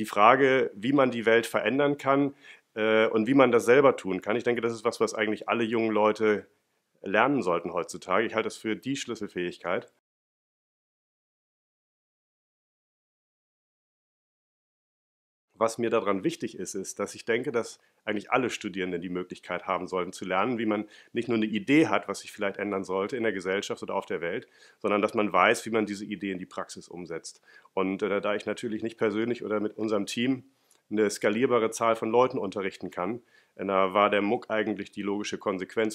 die Frage, wie man die Welt verändern kann äh, und wie man das selber tun kann. Ich denke, das ist was, was eigentlich alle jungen Leute lernen sollten heutzutage. Ich halte das für die Schlüsselfähigkeit. was mir daran wichtig ist, ist, dass ich denke, dass eigentlich alle Studierenden die Möglichkeit haben sollten zu lernen, wie man nicht nur eine Idee hat, was sich vielleicht ändern sollte in der Gesellschaft oder auf der Welt, sondern dass man weiß, wie man diese Idee in die Praxis umsetzt. Und äh, da ich natürlich nicht persönlich oder mit unserem Team eine skalierbare Zahl von Leuten unterrichten kann, äh, da war der MUC eigentlich die logische Konsequenz.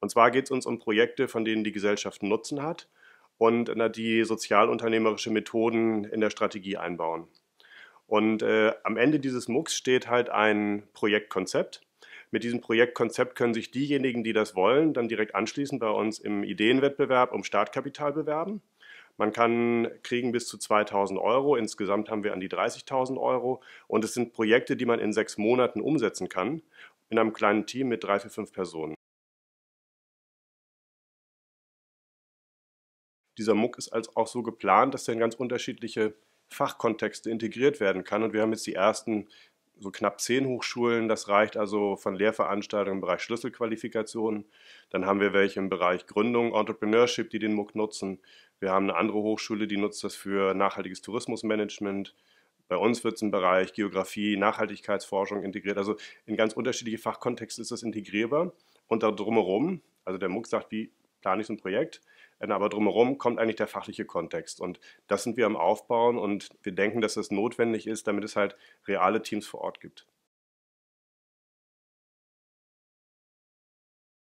Und zwar geht es uns um Projekte, von denen die Gesellschaft Nutzen hat und äh, die sozialunternehmerische Methoden in der Strategie einbauen. Und äh, am Ende dieses MOOCs steht halt ein Projektkonzept. Mit diesem Projektkonzept können sich diejenigen, die das wollen, dann direkt anschließend bei uns im Ideenwettbewerb um Startkapital bewerben. Man kann kriegen bis zu 2000 Euro. Insgesamt haben wir an die 30.000 Euro. Und es sind Projekte, die man in sechs Monaten umsetzen kann, in einem kleinen Team mit drei, vier, fünf Personen. dieser Muck ist als auch so geplant, dass er in ganz unterschiedliche Fachkontexte integriert werden kann. Und wir haben jetzt die ersten so knapp zehn Hochschulen. Das reicht also von Lehrveranstaltungen im Bereich Schlüsselqualifikationen. Dann haben wir welche im Bereich Gründung, Entrepreneurship, die den MOOC nutzen. Wir haben eine andere Hochschule, die nutzt das für nachhaltiges Tourismusmanagement. Bei uns wird es im Bereich Geografie, Nachhaltigkeitsforschung integriert. Also in ganz unterschiedliche Fachkontexte ist das integrierbar. Und da drumherum, also der MOOC sagt, wie plane ich so ein Projekt, äh, aber drumherum kommt eigentlich der fachliche Kontext. Und das sind wir am Aufbauen und wir denken, dass das notwendig ist, damit es halt reale Teams vor Ort gibt.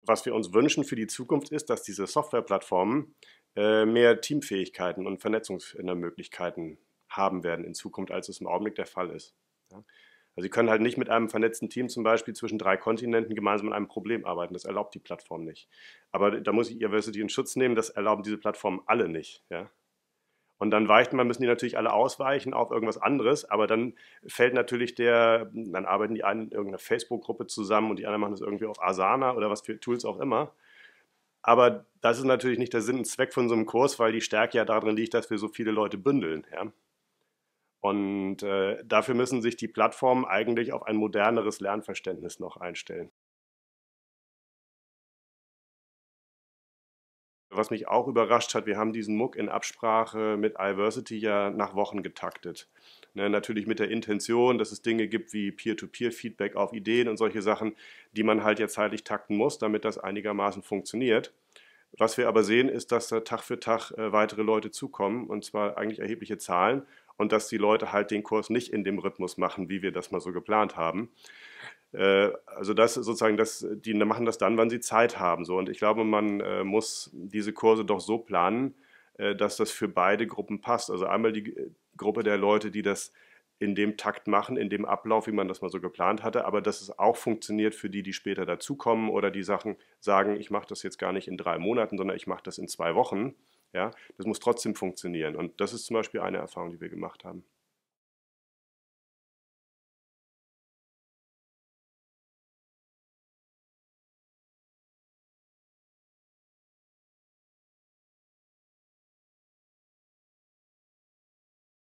Was wir uns wünschen für die Zukunft ist, dass diese Softwareplattformen äh, mehr Teamfähigkeiten und Vernetzungsmöglichkeiten haben werden in Zukunft, als es im Augenblick der Fall ist. Also sie können halt nicht mit einem vernetzten Team zum Beispiel zwischen drei Kontinenten gemeinsam an einem Problem arbeiten. Das erlaubt die Plattform nicht. Aber da muss ich ihr Diversity in Schutz nehmen. Das erlauben diese Plattformen alle nicht. Ja? Und dann weicht man, müssen die natürlich alle ausweichen auf irgendwas anderes, aber dann fällt natürlich der, dann arbeiten die einen in irgendeiner Facebook-Gruppe zusammen und die anderen machen das irgendwie auf Asana oder was für Tools auch immer. Aber das ist natürlich nicht der Sinn und Zweck von so einem Kurs, weil die Stärke ja darin liegt, dass wir so viele Leute bündeln. Ja? Und äh, dafür müssen sich die Plattformen eigentlich auf ein moderneres Lernverständnis noch einstellen. Was mich auch überrascht hat, wir haben diesen MOOC in Absprache mit Iversity ja nach Wochen getaktet. Ne, natürlich mit der Intention, dass es Dinge gibt wie Peer-to-Peer-Feedback auf Ideen und solche Sachen, die man halt jetzt zeitlich takten muss, damit das einigermaßen funktioniert. Was wir aber sehen, ist, dass da Tag für Tag äh, weitere Leute zukommen, und zwar eigentlich erhebliche Zahlen und dass die Leute halt den Kurs nicht in dem Rhythmus machen, wie wir das mal so geplant haben. Äh, also das sozusagen, das, die machen das dann, wann sie Zeit haben. So. Und ich glaube, man äh, muss diese Kurse doch so planen, äh, dass das für beide Gruppen passt. Also einmal die Gruppe der Leute, die das in dem Takt machen, in dem Ablauf, wie man das mal so geplant hatte, aber dass es auch funktioniert für die, die später dazukommen oder die Sachen sagen, ich mache das jetzt gar nicht in drei Monaten, sondern ich mache das in zwei Wochen. Ja, das muss trotzdem funktionieren. Und das ist zum Beispiel eine Erfahrung, die wir gemacht haben.